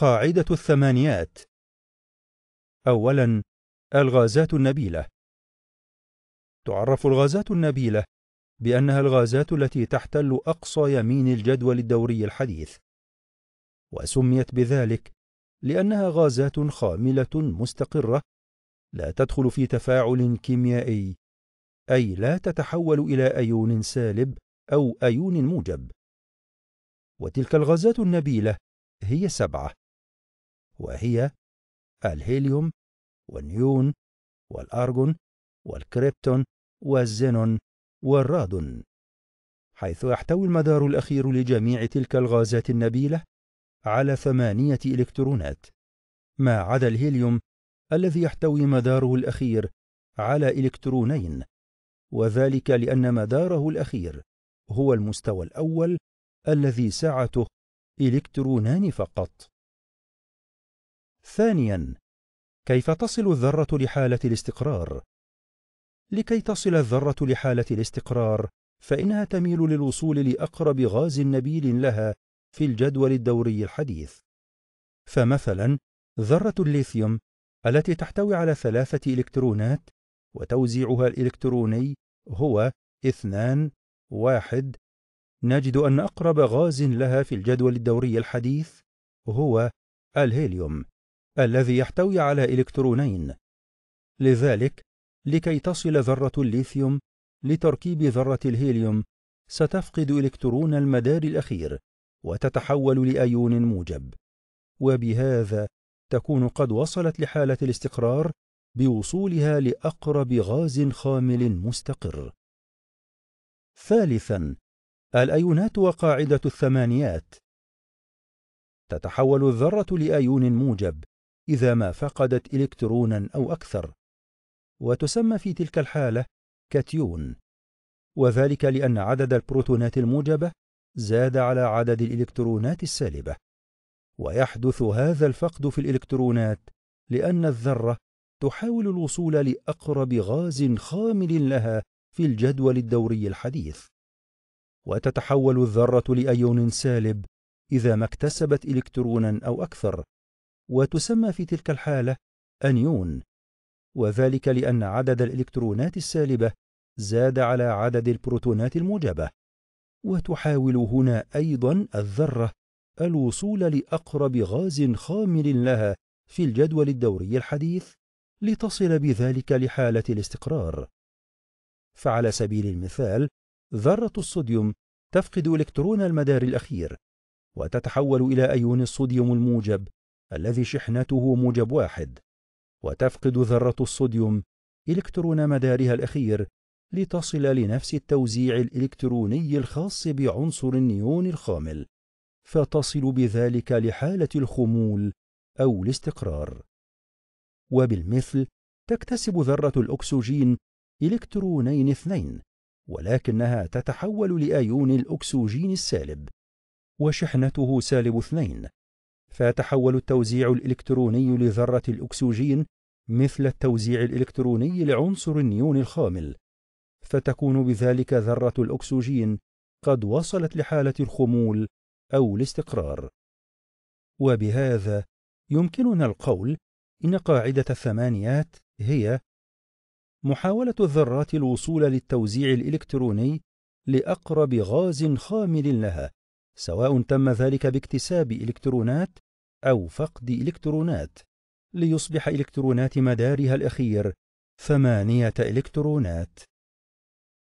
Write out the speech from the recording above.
قاعدة الثمانيات أولا الغازات النبيلة تعرف الغازات النبيلة بأنها الغازات التي تحتل أقصى يمين الجدول الدوري الحديث وسميت بذلك لأنها غازات خاملة مستقرة لا تدخل في تفاعل كيميائي أي لا تتحول إلى أيون سالب أو أيون موجب وتلك الغازات النبيلة هي سبعة وهي الهيليوم والنيون والأرجون والكريبتون والزينون والرادون حيث يحتوي المدار الأخير لجميع تلك الغازات النبيلة على ثمانية إلكترونات ما عدا الهيليوم الذي يحتوي مداره الأخير على إلكترونين وذلك لأن مداره الأخير هو المستوى الأول الذي سعته إلكترونان فقط ثانيا كيف تصل الذرة لحالة الاستقرار؟ لكي تصل الذرة لحالة الاستقرار فإنها تميل للوصول لأقرب غاز نبيل لها في الجدول الدوري الحديث فمثلا ذرة الليثيوم التي تحتوي على ثلاثة إلكترونات وتوزيعها الإلكتروني هو اثنان واحد نجد أن أقرب غاز لها في الجدول الدوري الحديث هو الهيليوم الذي يحتوي على إلكترونين لذلك لكي تصل ذرة الليثيوم لتركيب ذرة الهيليوم ستفقد إلكترون المدار الأخير وتتحول لأيون موجب وبهذا تكون قد وصلت لحالة الاستقرار بوصولها لأقرب غاز خامل مستقر ثالثا الأيونات وقاعدة الثمانيات تتحول الذرة لأيون موجب إذا ما فقدت إلكترونا أو أكثر وتسمى في تلك الحالة كاتيون وذلك لأن عدد البروتونات الموجبة زاد على عدد الإلكترونات السالبة ويحدث هذا الفقد في الإلكترونات لأن الذرة تحاول الوصول لأقرب غاز خامل لها في الجدول الدوري الحديث وتتحول الذرة لأيون سالب إذا ما اكتسبت إلكترونا أو أكثر وتسمى في تلك الحالة أنيون وذلك لأن عدد الإلكترونات السالبة زاد على عدد البروتونات الموجبة وتحاول هنا أيضا الذرة الوصول لأقرب غاز خامل لها في الجدول الدوري الحديث لتصل بذلك لحالة الاستقرار فعلى سبيل المثال ذرة الصوديوم تفقد إلكترون المدار الأخير وتتحول إلى أيون الصوديوم الموجب الذي شحنته موجب واحد وتفقد ذرة الصوديوم إلكترون مدارها الأخير لتصل لنفس التوزيع الإلكتروني الخاص بعنصر النيون الخامل فتصل بذلك لحالة الخمول أو الاستقرار وبالمثل تكتسب ذرة الأكسجين إلكترونين اثنين ولكنها تتحول لأيون الأكسجين السالب وشحنته سالب اثنين فيتحول التوزيع الإلكتروني لذرة الأكسجين مثل التوزيع الإلكتروني لعنصر النيون الخامل فتكون بذلك ذرة الأكسجين قد وصلت لحالة الخمول أو الاستقرار وبهذا يمكننا القول إن قاعدة الثمانيات هي محاولة الذرات الوصول للتوزيع الإلكتروني لأقرب غاز خامل لها سواء تم ذلك باكتساب إلكترونات أو فقد إلكترونات ليصبح إلكترونات مدارها الأخير ثمانية إلكترونات